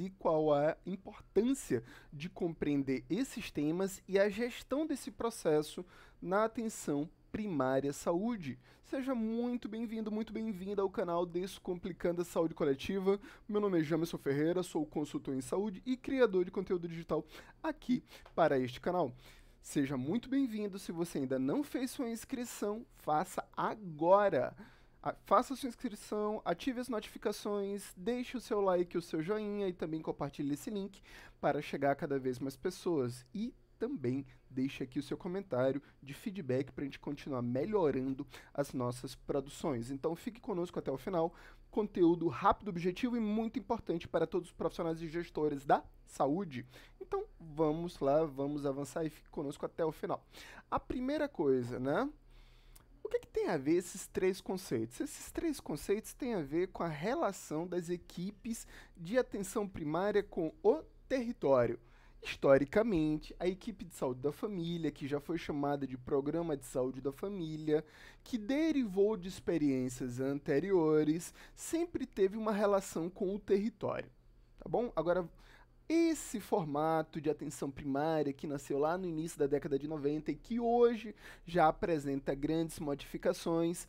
e qual a importância de compreender esses temas e a gestão desse processo na atenção primária saúde. Seja muito bem-vindo, muito bem-vinda ao canal Descomplicando a Saúde Coletiva. Meu nome é Jamerson Ferreira, sou consultor em saúde e criador de conteúdo digital aqui para este canal. Seja muito bem-vindo. Se você ainda não fez sua inscrição, faça agora faça sua inscrição, ative as notificações, deixe o seu like, o seu joinha e também compartilhe esse link para chegar a cada vez mais pessoas. E também deixe aqui o seu comentário de feedback para a gente continuar melhorando as nossas produções. Então fique conosco até o final. Conteúdo rápido, objetivo e muito importante para todos os profissionais e gestores da saúde. Então vamos lá, vamos avançar e fique conosco até o final. A primeira coisa, né? O que, que tem a ver esses três conceitos? Esses três conceitos têm a ver com a relação das equipes de atenção primária com o território. Historicamente, a equipe de saúde da família, que já foi chamada de Programa de Saúde da Família, que derivou de experiências anteriores, sempre teve uma relação com o território. Tá bom? Agora, esse formato de atenção primária que nasceu lá no início da década de 90 e que hoje já apresenta grandes modificações,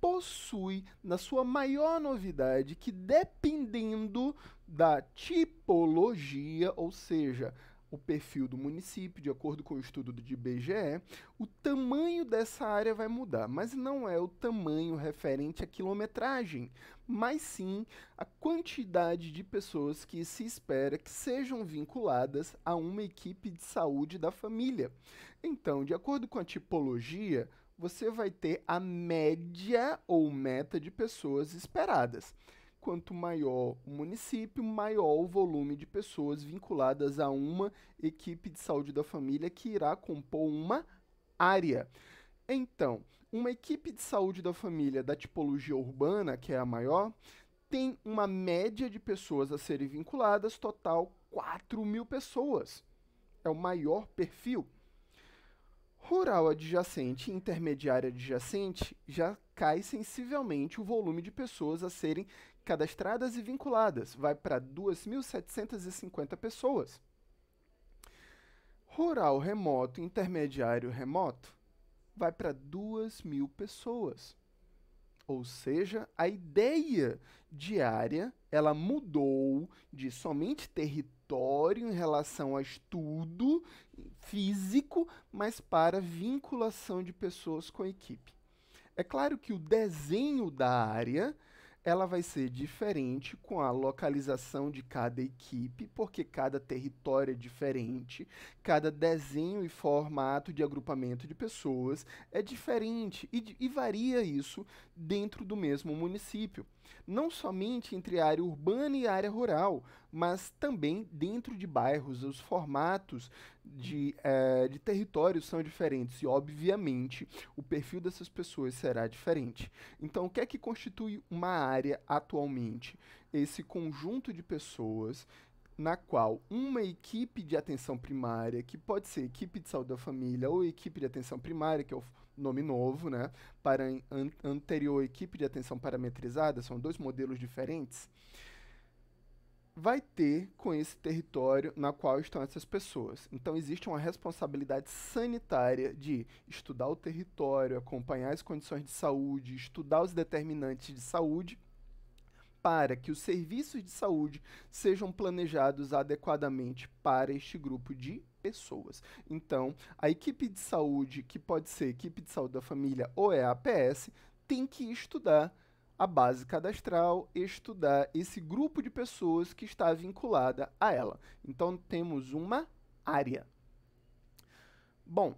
possui, na sua maior novidade, que dependendo da tipologia, ou seja, o perfil do município, de acordo com o estudo do IBGE, o tamanho dessa área vai mudar, mas não é o tamanho referente à quilometragem, mas sim a quantidade de pessoas que se espera que sejam vinculadas a uma equipe de saúde da família. Então, de acordo com a tipologia, você vai ter a média ou meta de pessoas esperadas quanto maior o município, maior o volume de pessoas vinculadas a uma equipe de saúde da família que irá compor uma área. Então, uma equipe de saúde da família da tipologia urbana, que é a maior, tem uma média de pessoas a serem vinculadas, total 4 mil pessoas. É o maior perfil. Rural adjacente e intermediário adjacente já cai sensivelmente o volume de pessoas a serem cadastradas e vinculadas, vai para 2.750 pessoas. Rural remoto, intermediário remoto, vai para 2.000 mil pessoas. Ou seja, a ideia de área ela mudou de somente território em relação a estudo físico, mas para vinculação de pessoas com a equipe. É claro que o desenho da área ela vai ser diferente com a localização de cada equipe, porque cada território é diferente, cada desenho e formato de agrupamento de pessoas é diferente e, e varia isso dentro do mesmo município não somente entre a área urbana e a área rural, mas também dentro de bairros. Os formatos de, eh, de territórios são diferentes e, obviamente, o perfil dessas pessoas será diferente. Então, o que é que constitui uma área atualmente? Esse conjunto de pessoas na qual uma equipe de atenção primária, que pode ser equipe de saúde da família ou equipe de atenção primária, que é o nome novo, né, para an anterior equipe de atenção parametrizada, são dois modelos diferentes, vai ter com esse território na qual estão essas pessoas. Então existe uma responsabilidade sanitária de estudar o território, acompanhar as condições de saúde, estudar os determinantes de saúde para que os serviços de saúde sejam planejados adequadamente para este grupo de pessoas. Então, a equipe de saúde, que pode ser equipe de saúde da família ou é a APS, tem que estudar a base cadastral, estudar esse grupo de pessoas que está vinculada a ela. Então, temos uma área. Bom,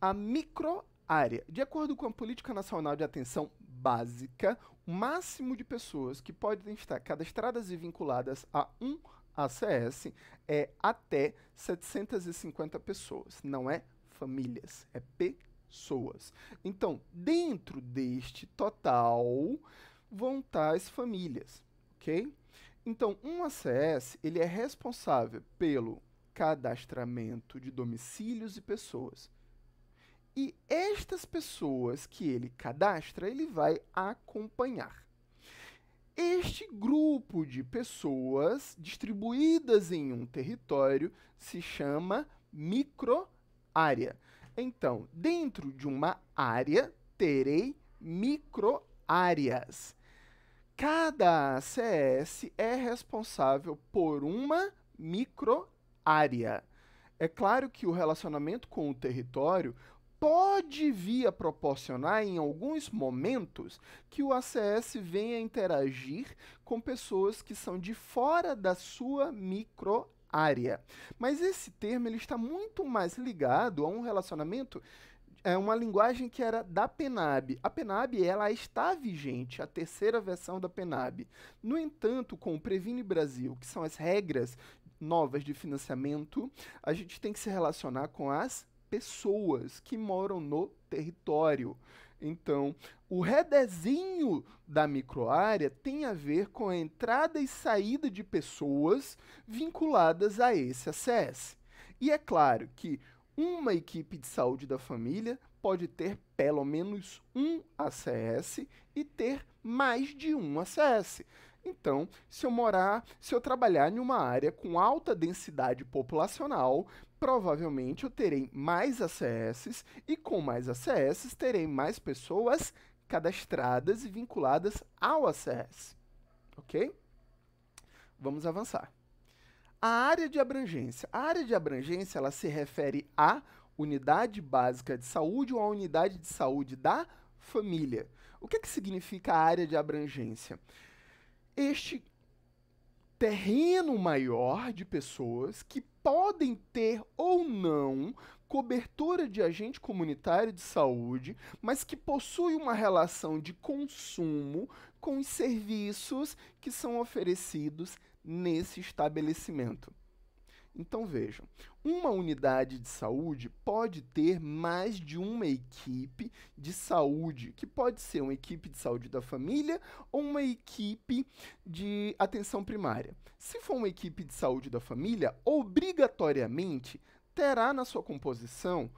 a microárea. De acordo com a Política Nacional de Atenção básica, o máximo de pessoas que podem estar cadastradas e vinculadas a um ACS é até 750 pessoas, não é famílias, é pessoas. Então, dentro deste total vão estar as famílias, ok? Então, um ACS ele é responsável pelo cadastramento de domicílios e pessoas, e estas pessoas que ele cadastra, ele vai acompanhar. Este grupo de pessoas distribuídas em um território se chama microárea. Então, dentro de uma área, terei microáreas. Cada ACS é responsável por uma microárea. É claro que o relacionamento com o território pode vir a proporcionar em alguns momentos que o ACS venha interagir com pessoas que são de fora da sua micro área. Mas esse termo ele está muito mais ligado a um relacionamento é uma linguagem que era da PENAB. A PENAB ela está vigente, a terceira versão da PENAB. No entanto, com o Previne Brasil, que são as regras novas de financiamento, a gente tem que se relacionar com as pessoas que moram no território. Então, o redesenho da microárea tem a ver com a entrada e saída de pessoas vinculadas a esse ACS. E é claro que uma equipe de saúde da família pode ter pelo menos um ACS e ter mais de um ACS. Então, se eu morar, se eu trabalhar em uma área com alta densidade populacional, provavelmente eu terei mais ACS e com mais ACS terei mais pessoas cadastradas e vinculadas ao ACS. Ok? Vamos avançar. A área de abrangência. A área de abrangência ela se refere à unidade básica de saúde ou à unidade de saúde da família. O que, é que significa a área de abrangência? Este terreno maior de pessoas que podem ter ou não cobertura de agente comunitário de saúde, mas que possui uma relação de consumo com os serviços que são oferecidos nesse estabelecimento. Então vejam, uma unidade de saúde pode ter mais de uma equipe de saúde, que pode ser uma equipe de saúde da família ou uma equipe de atenção primária. Se for uma equipe de saúde da família, obrigatoriamente terá na sua composição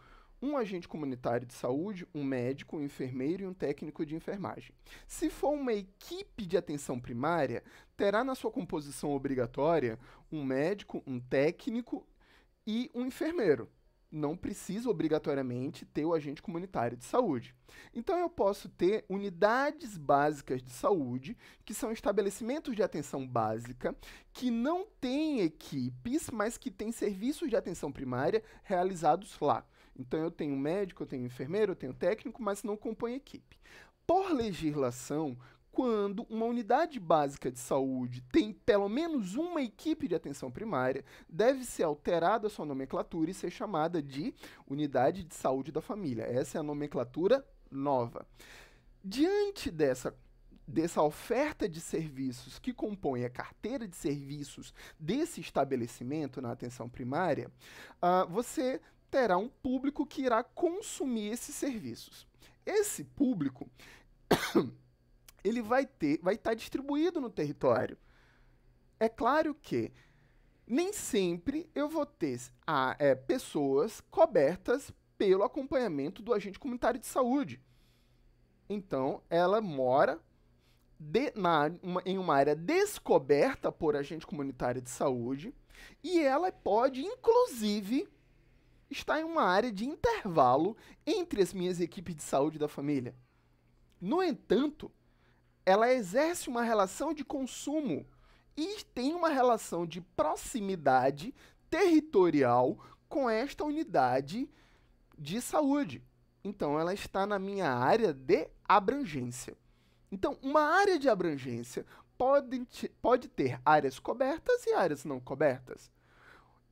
um agente comunitário de saúde, um médico, um enfermeiro e um técnico de enfermagem. Se for uma equipe de atenção primária, terá na sua composição obrigatória um médico, um técnico e um enfermeiro. Não precisa obrigatoriamente ter o agente comunitário de saúde. Então, eu posso ter unidades básicas de saúde, que são estabelecimentos de atenção básica, que não têm equipes, mas que têm serviços de atenção primária realizados lá. Então eu tenho médico, eu tenho enfermeiro, eu tenho técnico, mas não compõe equipe. Por legislação, quando uma unidade básica de saúde tem pelo menos uma equipe de atenção primária, deve ser alterada a sua nomenclatura e ser chamada de unidade de saúde da família. Essa é a nomenclatura nova. Diante dessa dessa oferta de serviços que compõe a carteira de serviços desse estabelecimento na atenção primária, uh, você terá um público que irá consumir esses serviços. Esse público ele vai ter, vai estar tá distribuído no território. É claro que nem sempre eu vou ter a, ah, é, pessoas cobertas pelo acompanhamento do agente comunitário de saúde. Então, ela mora de, na, uma, em uma área descoberta por agente comunitário de saúde e ela pode, inclusive, está em uma área de intervalo entre as minhas equipes de saúde da família. No entanto, ela exerce uma relação de consumo e tem uma relação de proximidade territorial com esta unidade de saúde. Então, ela está na minha área de abrangência. Então, uma área de abrangência pode, pode ter áreas cobertas e áreas não cobertas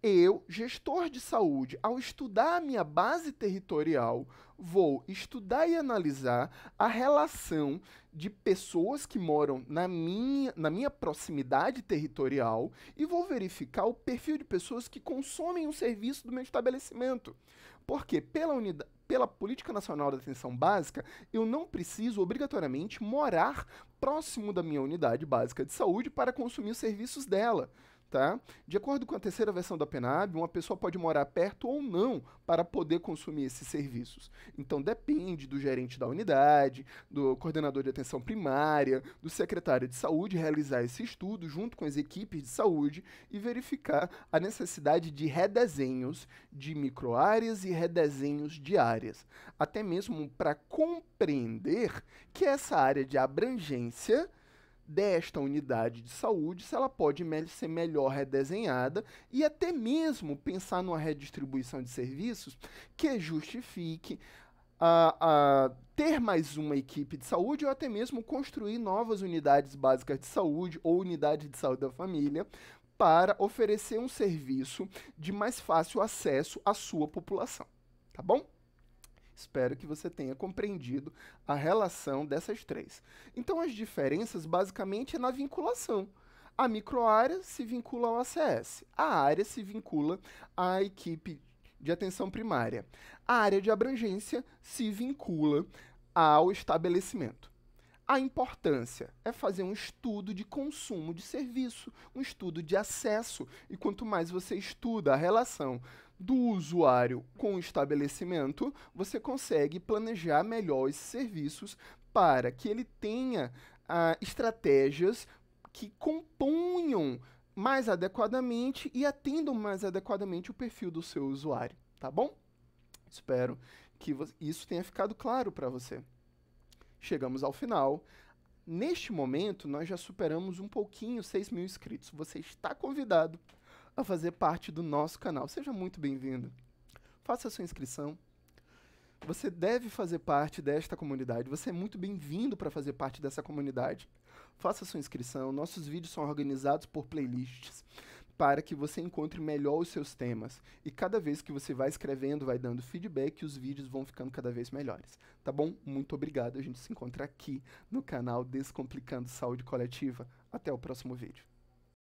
eu, gestor de saúde, ao estudar a minha base territorial, vou estudar e analisar a relação de pessoas que moram na minha, na minha proximidade territorial e vou verificar o perfil de pessoas que consomem o serviço do meu estabelecimento. Porque pela unidade, pela Política Nacional da Atenção Básica, eu não preciso obrigatoriamente morar próximo da minha unidade básica de saúde para consumir os serviços dela. Tá? De acordo com a terceira versão da PNAB, uma pessoa pode morar perto ou não para poder consumir esses serviços. Então depende do gerente da unidade, do coordenador de atenção primária, do secretário de saúde realizar esse estudo junto com as equipes de saúde e verificar a necessidade de redesenhos de microáreas e redesenhos de áreas, até mesmo para compreender que essa área de abrangência desta unidade de saúde, se ela pode ser melhor redesenhada e até mesmo pensar numa redistribuição de serviços que justifique a, a, ter mais uma equipe de saúde ou até mesmo construir novas unidades básicas de saúde ou unidade de saúde da família para oferecer um serviço de mais fácil acesso à sua população. Tá bom? Espero que você tenha compreendido a relação dessas três. Então, as diferenças basicamente é na vinculação. A microárea se vincula ao ACS, a área se vincula à equipe de atenção primária. A área de abrangência se vincula ao estabelecimento. A importância é fazer um estudo de consumo de serviço, um estudo de acesso. E quanto mais você estuda a relação do usuário com o estabelecimento, você consegue planejar melhor esses serviços para que ele tenha ah, estratégias que componham mais adequadamente e atendam mais adequadamente o perfil do seu usuário, tá bom? Espero que isso tenha ficado claro para você. Chegamos ao final. Neste momento, nós já superamos um pouquinho 6 mil inscritos. Você está convidado a fazer parte do nosso canal. Seja muito bem-vindo. Faça sua inscrição. Você deve fazer parte desta comunidade. Você é muito bem-vindo para fazer parte dessa comunidade. Faça sua inscrição. Nossos vídeos são organizados por playlists para que você encontre melhor os seus temas. E cada vez que você vai escrevendo, vai dando feedback, os vídeos vão ficando cada vez melhores. Tá bom? Muito obrigado. A gente se encontra aqui no canal Descomplicando Saúde Coletiva. Até o próximo vídeo.